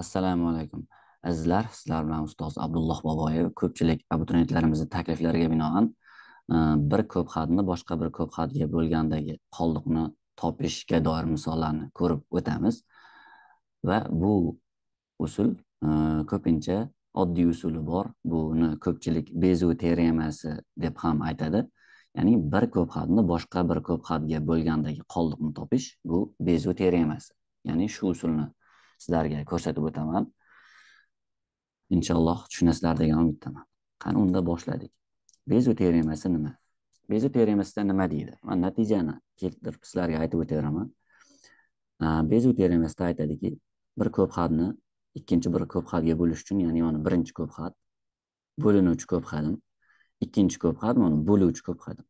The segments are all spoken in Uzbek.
assalomu alaykum azizlar sizlar bilan ustoz abdulloh boboyev ko'pchilik abituriyentlarimizni takliflariga binoan e, bir ko'p xatni boshqa bir ko'p xatga bo'lgandagi qoldiqni topishga doir misollarni ko'rib o'tamiz va bu usul e, ko'pincha oddiy usuli bor buni ko'pchilik bezu teremasi deb ham aytadi ya'ni bir ko'p xatni boshqa bir ko'p xatga bo'lgandagi qoldiqni topish bu bezu teremasi ya'ni shu usulni sizlarga ko'rsatib o'taman inshaalloh tushunasizlar degan umiddaman qani unda boshladik bezu nima bezu teremasida nima deydi man natijani keltirib sizlarga aytib o'taveraman bezu teremasida aytadiki bir ko'p xatni ikkinchi bir ko'p xatga bo'lish uchun ya'ni mana birinchi ko'p xat bo'linuvchi ko'p hadim ikkinchi ko'p xat mana bo'luvchi ko'p hadim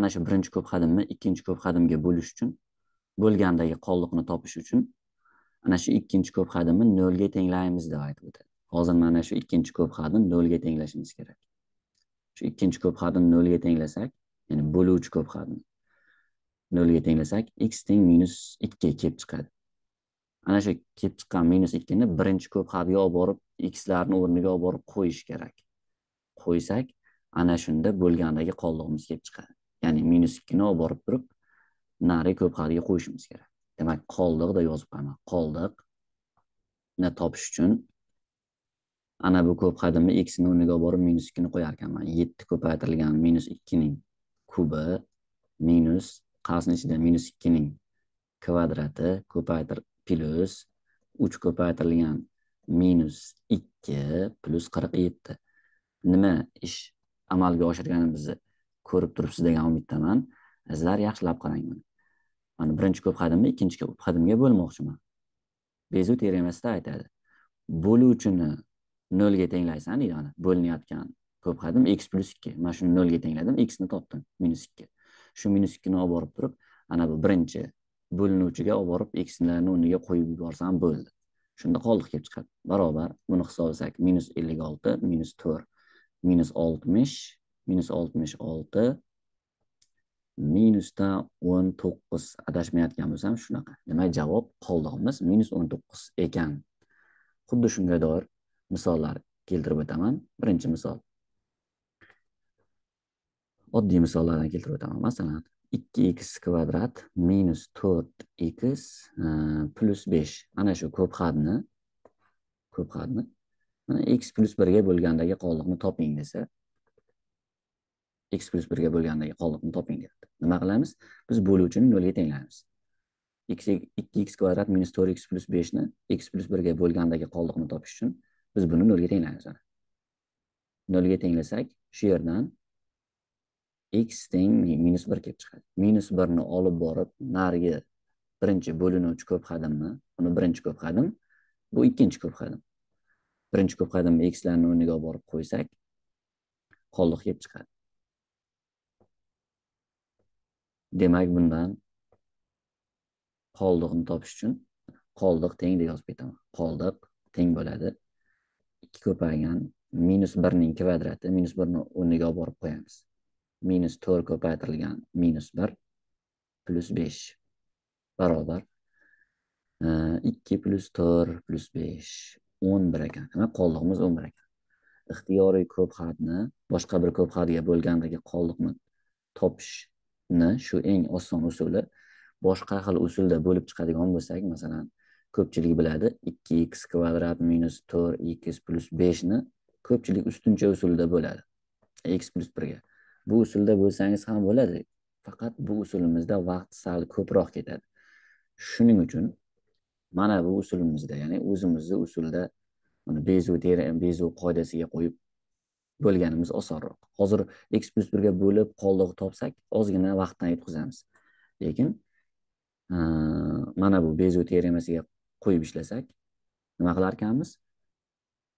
ana shu birinchi ko'p hadimni ikkinchi ko'p hadimga bo'lish uchun bo'lgandagi qoldiqni topish uchun ana shu ikkinchi ko'p hadimni nolga tenglaymiz deb aytib o'tadi hozir mana shu ikkinchi ko'p hadimni nolga tenglashimiz kerak shu ikkinchi ko'p hadimni nolga tenglasak ya'ni bo'luvchi ko'p hadim nolga tenglasak x teng minus ikki kelib chiqadi ana shu kelib chiqqan minus ikkini birinchi ko'p hadga olib borib xlarni o'rniga olib borib qo'yish kerak qo'ysak ana shunda bo'lgandagi qoldig'imiz kelib chiqadi ya'ni minus ikkini olib borib turib nari ko'p hadga qo'yishimiz kerak demak qoldiq deb yozib qo'yaman qoldiq ni topish uchun ana bu ko'p qadimda x ni o'rniga olib borib minus ikkini qo'yar ekanman yetti ko'paytirilgan minus ikkining kubi minus qavsni ichida minus ikkining kvadrati ko'paytir plyus uch ko'paytirilgan minus ikki plyus qirq yetti nima ish amalga oshirganimizni ko'rib turibsiz degan umiddaman sizlar yaxshilab qarang mana birinchi ko'p qadamni ikkinchi ko'p qadamga bo'lmoqchiman bezu teremasida aytadi bo'luvchini nolga tenglaysan deydi bo'linayotgan ko'p qadim x plyus ikki mana shuni nolga tengladim xni topdim minus ikki shu minus ikkini olib borib turib ana bu birinchi bo'linuvchiga olib borib xlarni o'rniga qo'yib yuborsam bo'ldi shunda qoldiq kelib chiqadi barobar buni hisoblasak minus ellik olti minus to'rt minus oltmish minus oltmish olti minusdan o'n to'qqiz adashmayotgan bo'lsam shunaqa demak javob qoldig'imiz minus o'n to'qqiz ekan xuddi shunga doir misollar keltirib o'taman birinchi misol oddiy misollardan keltirib o'taman masalan ikki x kvadrat minus to'rt x e, plus besh mana shu ko'p hadni ko'p hadni mana x 1 birga bo'lgandagi qoldiqni toping desa x plyus birga bo'lgandagi qoldiqni toping deyapti nima qilamiz biz bo'luvchini nolga tenglaymiz ikki x kvadrat minus to'rt x plyus beshni x plyus birga bo'lgandagi qoldiqni topish uchun biz buni nolga tenglaymiz nolga tenglasak shu yerdan x teng minus bir kelib chiqadi minus birni olib borib narigi birinchi bo'linuvchi ko'p qadimni uni birinchi ko'p qadim bu ikkinchi ko'p qadim birinchi ko'p x xlarni o'rniga olib borib qo'ysak qoldiq kelib chiqadi demak bundan qoldiqni topish uchun qoldiq teng deb yozib ketaman qoldiq teng bo'ladi ikki ko'paygan minus birning kvadrati minus birni o'rniga olib borib qo'yamiz minus to'rt ko'paytirilgan minus bir plyus besh barobar ikki plyus to'rt plyus besh o'n bir ekan demak qoldiqimiz o'n bir ekan ixtiyoriy ko'p xatni boshqa bir ko'p xatga bo'lgandagi qoldiqni topish ni shu eng oson usuli boshqa xil usulda bo'lib chiqadigan bo'lsak masalan ko'pchilik biladi ikki x kvadrat minus to'rt x plyus beshni ko'pchilik ustuncha usulda bo'ladi x plus birga bu usulda bo'lsangiz ham bo'ladi faqat bu usulimizda vaqt sal ko'proq ketadi shuning uchun mana bu usulimizda ya'ni o'zimizni usulda bezu bezu qoidasiga qo'yib bo'lganimiz osonroq hozir x plyus birga bo'lib qoldiq topsak ozgina vaqtdan yutqazamiz lekin e, mana bu bezu teoremasiga qo'yib ishlasak nima qilar ekanmiz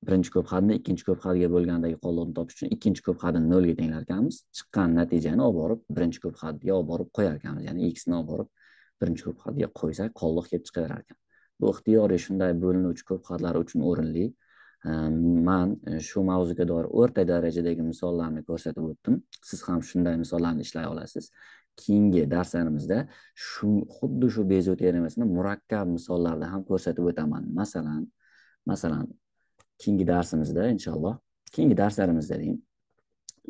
birinchi ko'p hadni ikkinchi ko'p hadga bo'lgandagi qoldiqni topish uchun ikkinchi ko'p hadini nolga tenglar ekanmiz chiqqan natijani olib borib birinchi ko'p hadga olib borib qo'yar ekanmiz ya'ni x ni olib borib birinchi ko'p hadga qo'ysak qoldiq kelib chiqaverar ekan bu ixtiyoriy shunday bo'linuvchi ko'p hadlar uchun o'rinli Ehm, man e, shu mavzuga doir o'rta darajadagi misollarni ko'rsatib o'tdim siz ham shunday misollarni ishlay olasiz keyingi darslarimizda shu xuddi shu bezovta yaramasini murakkab misollarda ham ko'rsatib o'taman masalan masalan keyingi darsimizda inshaalloh keyingi darslarimizda deng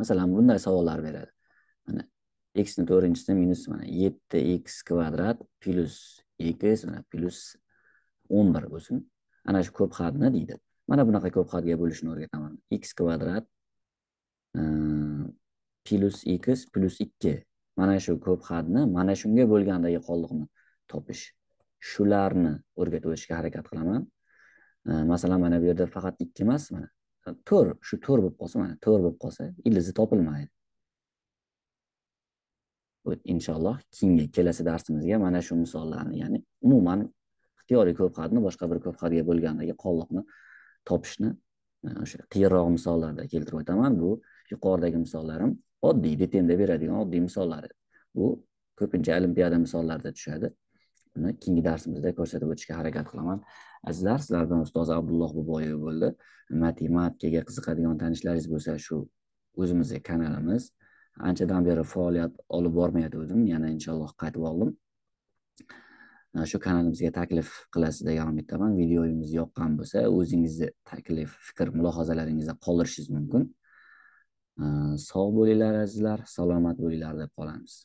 masalan bunday savollar beradi mana xni to'rtinchisi minus mana yetti x kvadrat plyus ikki mana plyus o'n bir bo'lsin ana shu ko'p xatni deydi mana bunaqa ko'p hadga bo'lishni o'rgataman x kvadrat e, plus x plus ikki mana shu ko'p hadni mana shunga bo'lgandagi qoldiqni topish shularni o'rgatib o'tishga harakat qilaman e, masalan mana bu yerda faqat ikki emas mana to'rt shu to'rt bo'lib qolsa mana to'rt bo'lib qolsa ildizi topilmaydi inshaalloh keyingi kelasi darsimizga mana shu misollarni ya'ni umuman ixtiyoriy ko'p hadni boshqa bir ko'p hadga bo'lgandagi qoldiqni topishni e, o'sha qiyinroq misollarda keltirib o'taman bu yuqoridagi misollarim oddiy bitemda beradigan oddiy misollar bu ko'pincha olimpiada misollarida tushadi buni keyingi darsimizda ko'rsatib o'tishga harakat qilaman azizlar sizlar bilan ustoz abdulloh boboyev bo'ldi matematikaga qiziqadigan tanishlaringiz bo'lsa shu o'zimizni kanalimiz anchadan beri faoliyat olib bormayotgandim yana inshaalloh qaytib oldim shu kanalimizga taklif qilasiz degan umiddaman videoyimiz yoqqan bo'lsa o'zingizni taklif fikr mulohazalaringizni qoldirishingiz mumkin sog' bo'linglar azizlar salomat bo'linglar deb qolamiz